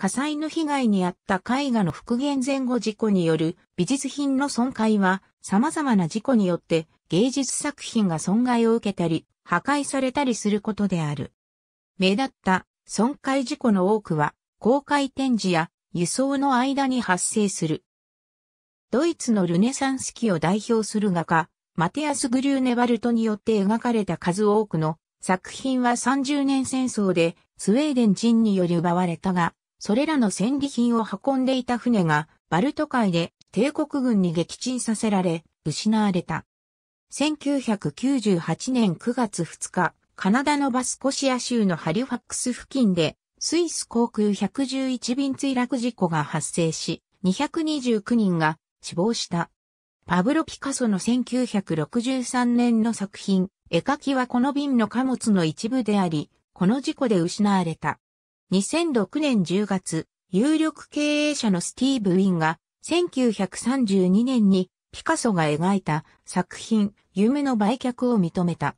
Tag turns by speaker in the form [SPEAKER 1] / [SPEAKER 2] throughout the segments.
[SPEAKER 1] 火災の被害に遭った絵画の復元前後事故による美術品の損壊は様々な事故によって芸術作品が損害を受けたり破壊されたりすることである。目立った損壊事故の多くは公開展示や輸送の間に発生する。ドイツのルネサンス期を代表する画家、マテアス・グリューネバルトによって描かれた数多くの作品は30年戦争でスウェーデン人により奪われたが、それらの戦利品を運んでいた船が、バルト海で帝国軍に撃沈させられ、失われた。1998年9月2日、カナダのバスコシア州のハリファックス付近で、スイス航空111便墜落事故が発生し、229人が死亡した。パブロ・ピカソの1963年の作品、絵描きはこの瓶の貨物の一部であり、この事故で失われた。2006年10月、有力経営者のスティーブ・ウィンが、1932年にピカソが描いた作品、夢の売却を認めた。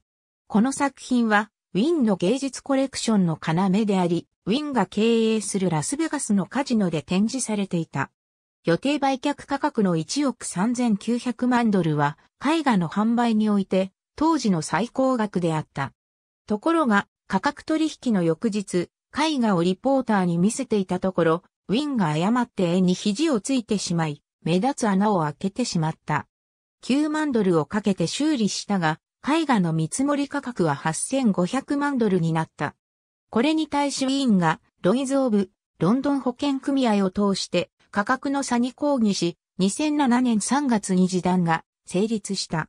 [SPEAKER 1] この作品は、ウィンの芸術コレクションの要であり、ウィンが経営するラスベガスのカジノで展示されていた。予定売却価格の1億3900万ドルは、絵画の販売において、当時の最高額であった。ところが、価格取引の翌日、絵画をリポーターに見せていたところ、ウィンが誤って絵に肘をついてしまい、目立つ穴を開けてしまった。9万ドルをかけて修理したが、絵画の見積もり価格は8500万ドルになった。これに対しウィンがロイズ・オブ・ロンドン保険組合を通して価格の差に抗議し、2007年3月に示談が成立した。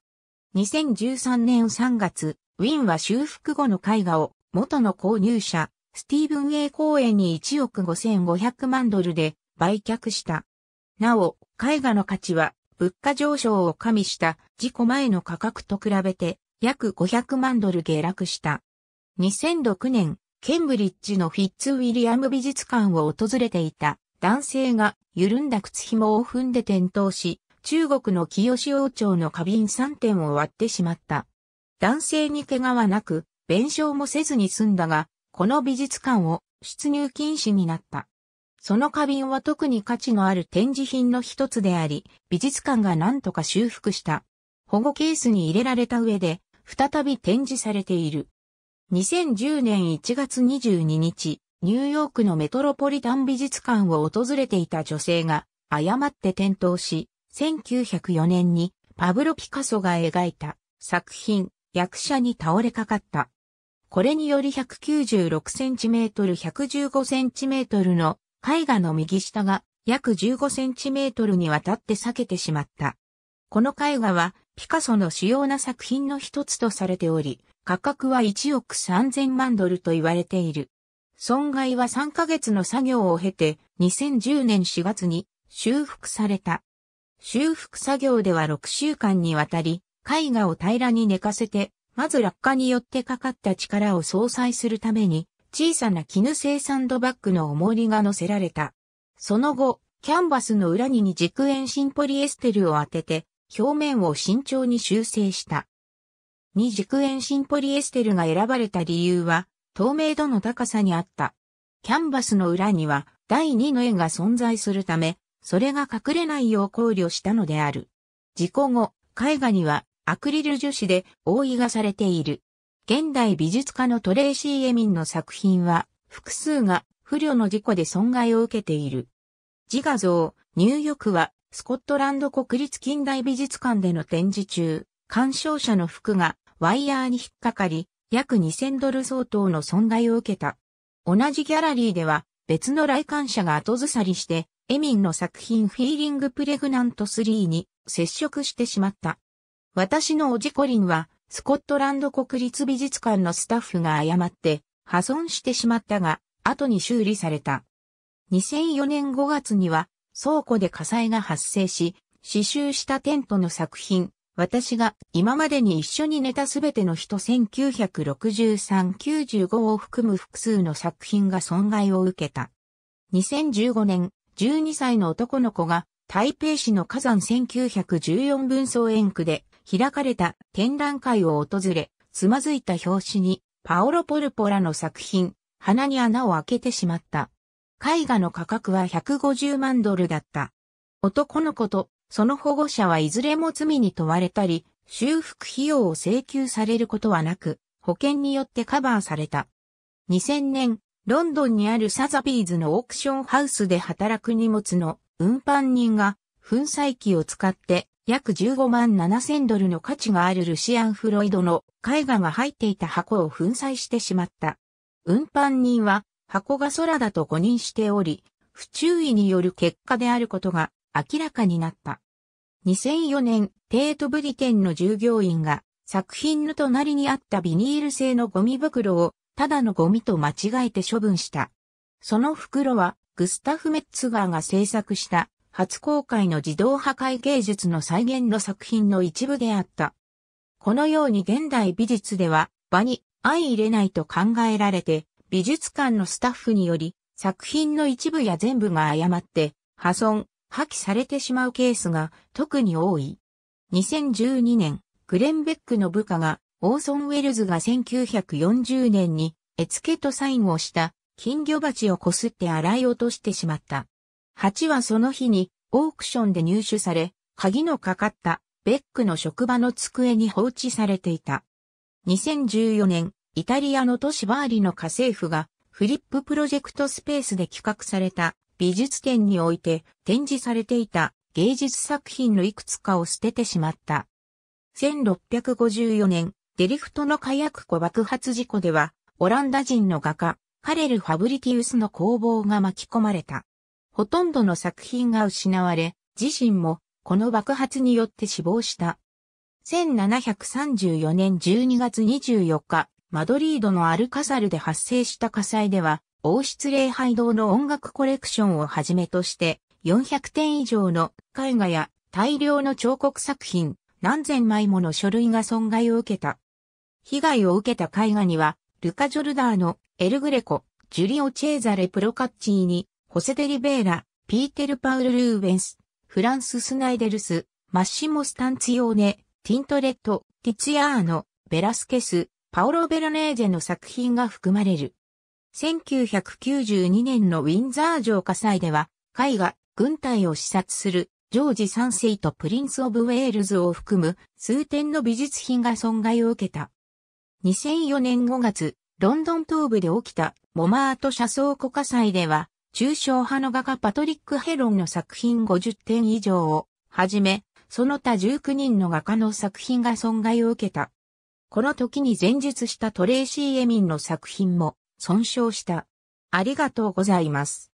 [SPEAKER 1] 2013年3月、ウィンは修復後の絵画を元の購入者、スティーブン・ A 公演に1億5500万ドルで売却した。なお、絵画の価値は物価上昇を加味した事故前の価格と比べて約500万ドル下落した。2006年、ケンブリッジのフィッツウィリアム美術館を訪れていた男性が緩んだ靴紐を踏んで転倒し、中国の清王朝の花瓶3点を割ってしまった。男性に怪我はなく、弁償もせずに済んだが、この美術館を出入禁止になった。その花瓶は特に価値のある展示品の一つであり、美術館が何とか修復した。保護ケースに入れられた上で、再び展示されている。2010年1月22日、ニューヨークのメトロポリタン美術館を訪れていた女性が、誤って転倒し、1904年にパブロ・ピカソが描いた作品、役者に倒れかかった。これにより 196cm115cm の絵画の右下が約 15cm にわたって裂けてしまった。この絵画はピカソの主要な作品の一つとされており、価格は1億3000万ドルと言われている。損害は3ヶ月の作業を経て2010年4月に修復された。修復作業では6週間にわたり、絵画を平らに寝かせてまず落下によってかかった力を相殺するために、小さな絹製サンドバッグの重りが乗せられた。その後、キャンバスの裏に二軸遠心ポリエステルを当てて、表面を慎重に修正した。二軸遠心ポリエステルが選ばれた理由は、透明度の高さにあった。キャンバスの裏には第二の絵が存在するため、それが隠れないよう考慮したのである。事故後、絵画にはアクリル樹脂で覆いがされている。現代美術家のトレイシー・エミンの作品は、複数が不慮の事故で損害を受けている。自画像、ニューヨークは、スコットランド国立近代美術館での展示中、鑑賞者の服がワイヤーに引っかかり、約2000ドル相当の損害を受けた。同じギャラリーでは、別の来館者が後ずさりして、エミンの作品フィーリングプレグナント3に接触してしまった。私のおじコリンは、スコットランド国立美術館のスタッフが誤って破損してしまったが、後に修理された。2004年5月には倉庫で火災が発生し、刺繍したテントの作品、私が今までに一緒に寝たすべての人1963-95を含む複数の作品が損害を受けた。2015年、12歳の男の子が台北市の火山1914分層円区で開かれた展覧会を訪れ、つまずいた表紙に、パオロ・ポルポラの作品、鼻に穴を開けてしまった。絵画の価格は150万ドルだった。男の子と、その保護者はいずれも罪に問われたり、修復費用を請求されることはなく、保険によってカバーされた。2000年、ロンドンにあるサザビーズのオークションハウスで働く荷物の運搬人が粉砕機を使って約15万7千ドルの価値があるルシアン・フロイドの絵画が入っていた箱を粉砕してしまった。運搬人は箱が空だと誤認しており、不注意による結果であることが明らかになった。2004年、テートブリテンの従業員が作品の隣にあったビニール製のゴミ袋をただのゴミと間違えて処分した。その袋はグスタフ・メッツガーが制作した初公開の自動破壊芸術の再現の作品の一部であった。このように現代美術では場に相入れないと考えられて、美術館のスタッフにより作品の一部や全部が誤って破損、破棄されてしまうケースが特に多い。2012年、グレンベックの部下がオーソン・ウェルズが1940年に絵付けとサインをした金魚鉢をこすって洗い落としてしまった。8はその日にオークションで入手され、鍵のかかったベックの職場の机に放置されていた。2014年、イタリアの都市バーリの家政婦がフリッププロジェクトスペースで企画された美術展において展示されていた芸術作品のいくつかを捨ててしまった。1654年、デリフトの火薬庫爆発事故では、オランダ人の画家、カレル・ファブリティウスの工房が巻き込まれた。ほとんどの作品が失われ、自身もこの爆発によって死亡した。1734年12月24日、マドリードのアルカサルで発生した火災では、王室礼拝堂の音楽コレクションをはじめとして、400点以上の絵画や大量の彫刻作品、何千枚もの書類が損害を受けた。被害を受けた絵画には、ルカ・ジョルダーのエルグレコ、ジュリオ・チェーザレ・プロカッチーニ、ホセデリベーラ、ピーテル・パウル・ルーベンス、フランス・スナイデルス、マッシモ・スタンツヨーネ、ティントレット、ティツィアーノ、ベラスケス、パオロ・ベロネーゼの作品が含まれる。1992年のウィンザー城火災では、絵画、軍隊を視察する、ジョージ3世とプリンス・オブ・ウェールズを含む数点の美術品が損害を受けた。2004年5月、ロンドン東部で起きたモマート車窓湖火災では、抽象派の画家パトリック・ヘロンの作品50点以上をはじめ、その他19人の画家の作品が損害を受けた。この時に前述したトレイシー・エミンの作品も損傷した。ありがとうございます。